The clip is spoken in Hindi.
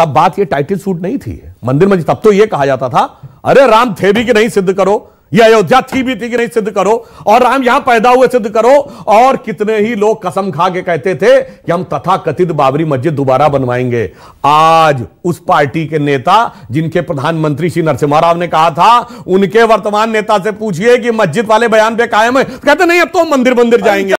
तब बात ये टाइटल सूट नहीं थी मंदिर में तब तो ये कहा जाता था अरे राम थे भी कि नहीं सिद्ध करो ये अयोध्या थी भी थी कि नहीं सिद्ध करो और राम यहां पैदा हुए सिद्ध करो और कितने ही लोग कसम खा के कहते थे कि हम तथा कथित बाबरी मस्जिद दोबारा बनवाएंगे आज उस पार्टी के नेता जिनके प्रधानमंत्री श्री नरसिम्हा राव ने कहा था उनके वर्तमान नेता से पूछिए कि मस्जिद वाले बयान पे कायम है तो कहते नहीं अब तो हम मंदिर मंदिर जाएंगे